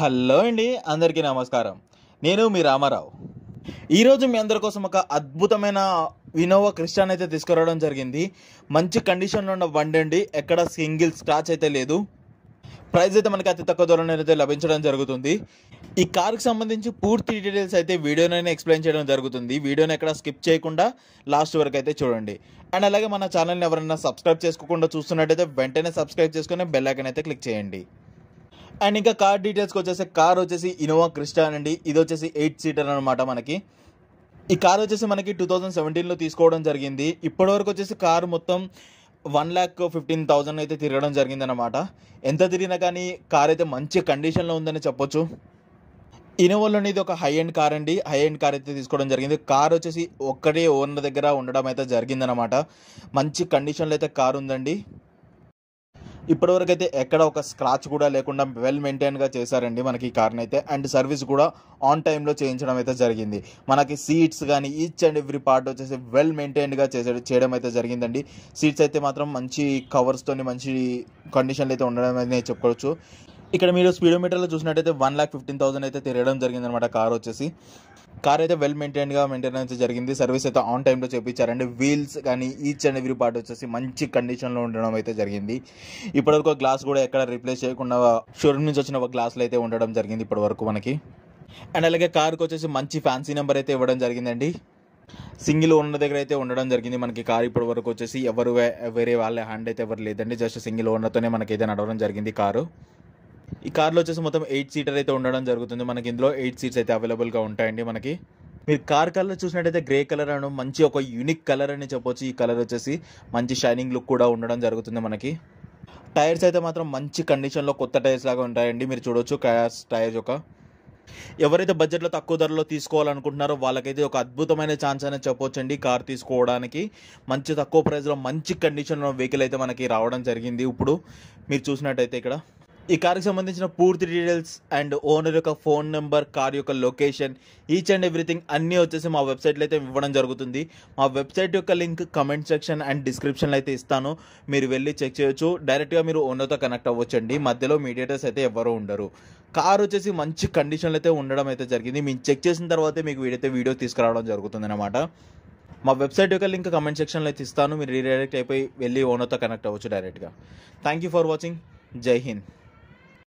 hello అండి అందరికీ నమస్కారం నేను మీ రామారావు ఈరోజు మీ అందరి కోసం ఒక అద్భుతమైన వినోవా క్రిస్టాన్ అయితే తీసుకురావడం జరిగింది మంచి కండిషన్లో ఉన్న బండి అండి ఎక్కడ సింగిల్ స్క్రాచ్ అయితే లేదు ప్రైస్ అయితే మనకి అతి తక్కువ ధరలో అయితే లభించడం జరుగుతుంది ఈ కార్కి సంబంధించి పూర్తి డీటెయిల్స్ అయితే వీడియోనైనా ఎక్స్ప్లెయిన్ చేయడం జరుగుతుంది వీడియోని ఎక్కడ స్కిప్ చేయకుండా లాస్ట్ వరకు అయితే చూడండి అండ్ అలాగే మన ఛానల్ని ఎవరైనా సబ్స్క్రైబ్ చేసుకోకుండా చూస్తున్నట్టయితే వెంటనే సబ్స్క్రైబ్ చేసుకుని బెల్ ఐకన్ అయితే క్లిక్ చేయండి అండ్ ఇంకా కార్ డీటెయిల్స్కి వచ్చేసి కార్ వచ్చేసి ఇనోవా క్రిస్టా అండి ఇది వచ్చేసి ఎయిట్ సీటర్ అనమాట మనకి ఈ కార్ వచ్చేసి మనకి టూ థౌజండ్ సెవెంటీన్లో తీసుకోవడం జరిగింది ఇప్పటివరకు వచ్చేసి కార్ మొత్తం వన్ ల్యాక్ ఫిఫ్టీన్ థౌజండ్ అయితే తిరగడం జరిగిందనమాట ఎంత తిరిగినా కానీ కార్ అయితే మంచి కండిషన్లో ఉందని చెప్పొచ్చు ఇనోవాలో అనేది ఒక హై ఎండ్ కార్ అండి హై ఎండ్ కార్ అయితే తీసుకోవడం జరిగింది కార్ వచ్చేసి ఒక్కడే ఓనర్ దగ్గర ఉండడం అయితే జరిగిందనమాట మంచి కండిషన్లో అయితే కార్ ఉందండి ఇప్పటివరకు అయితే ఎక్కడ ఒక స్క్రాచ్ కూడా లేకుండా వెల్ మెయింటైన్గా చేశారండి మనకి ఈ కార్ని అయితే అండ్ సర్వీస్ కూడా ఆన్ టైంలో చేయించడం అయితే జరిగింది మనకి సీట్స్ కానీ ఈచ్ అండ్ ఎవ్రీ పార్ట్ వచ్చేసి వెల్ మెయింటైన్గా చేసే చేయడం అయితే జరిగిందండి సీట్స్ అయితే మాత్రం మంచి కవర్స్తోని మంచి కండిషన్లు అయితే ఉండడం అనేది చెప్పుకోవచ్చు ఇక్కడ మీరు స్పీడోమీటర్లో చూసినట్టయితే వన్ ల్యాక్ ఫిఫ్టీన్ థౌసండ్ అయితే తిరగడం అనమాట కార్ వచ్చేసి కార్ అయితే వెల్ మెయింటైన్గా మెయింటెనెన్స్ జరిగింది సర్వీస్ అయితే ఆన్ టైంలో చేయించారండి వీల్స్ కానీ ఈచ్ అండ్ ఎవ్రీ పార్ట్ వచ్చేసి మంచి కండిషన్లో ఉండడం అయితే జరిగింది ఇప్పటివరకు గ్లాస్ కూడా ఎక్కడ రీప్లేస్ చేయకుండా షోరూమ్ నుంచి వచ్చిన ఒక గ్లాసులు అయితే ఉండడం జరిగింది ఇప్పటివరకు మనకి అండ్ అలాగే కార్కి వచ్చేసి మంచి ఫ్యాన్సీ నెంబర్ అయితే ఇవ్వడం జరిగిందండి సింగిల్ ఓనర్ దగ్గర అయితే ఉండడం జరిగింది మనకి కార్ ఇప్పటి వరకు వచ్చేసి ఎవరు వేరే వాళ్ళ హ్యాండ్ అయితే ఎవరు లేదండి జస్ట్ సింగిల్ ఓనర్తోనే మనకి అయితే నడవడం జరిగింది కారు ఈ కార్లో వచ్చేసి మొత్తం ఎయిట్ సీటర్ అయితే ఉండడం జరుగుతుంది మనకి ఇందులో ఎయిట్ సీట్స్ అయితే అవైలబుల్గా ఉంటాయండి మనకి మీరు కార్ కలర్ చూసినట్టయితే గ్రే కలర్ అను మంచి ఒక యూనిక్ కలర్ అని చెప్పొచ్చు ఈ కలర్ వచ్చేసి మంచి షైనింగ్ లుక్ కూడా ఉండడం జరుగుతుంది మనకి టైర్స్ అయితే మాత్రం మంచి కండిషన్లో కొత్త టైర్స్ లాగా ఉంటాయండి మీరు చూడొచ్చు క్యాస్ టైర్స్ ఒక ఎవరైతే బడ్జెట్లో తక్కువ ధరలో తీసుకోవాలనుకుంటున్నారో వాళ్ళకైతే ఒక అద్భుతమైన ఛాన్స్ అనేది అండి కార్ తీసుకోవడానికి మంచి తక్కువ ప్రైస్లో మంచి కండిషన్లో వెహికల్ అయితే మనకి రావడం జరిగింది ఇప్పుడు మీరు చూసినట్టయితే ఇక్కడ ఈ కార్కి సంబంధించిన పూర్తి డీటెయిల్స్ అండ్ ఓనర్ యొక్క ఫోన్ నెంబర్ కార్ యొక్క లొకేషన్ ఈచ్ అండ్ ఎవ్రీథింగ్ అన్నీ వచ్చేసి మా వెబ్సైట్లో అయితే ఇవ్వడం జరుగుతుంది మా వెబ్సైట్ యొక్క లింక్ కమెంట్ సెక్షన్ అండ్ డిస్క్రిప్షన్లో అయితే ఇస్తాను మీరు వెళ్ళి చెక్ చేయొచ్చు డైరెక్ట్గా మీరు ఓనర్తో కనెక్ట్ అవ్వచ్చండి మధ్యలో మీడియేటర్స్ అయితే ఎవరు ఉండరు కార్ వచ్చేసి మంచి కండిషన్లో అయితే ఉండడం అయితే జరిగింది మేము చెక్ చేసిన తర్వాతే మీకు వీడైతే వీడియో తీసుకురావడం జరుగుతుంది అనమాట మా వెబ్సైట్ యొక్క లింక్ కమెంట్ సెక్షన్లో అయితే ఇస్తాను మీరు రీడైరెక్ట్ అయిపోయి వెళ్ళి ఓనర్తో కనెక్ట్ అవ్వచ్చు డైరెక్ట్గా థ్యాంక్ యూ ఫర్ వాచింగ్ జై హింద్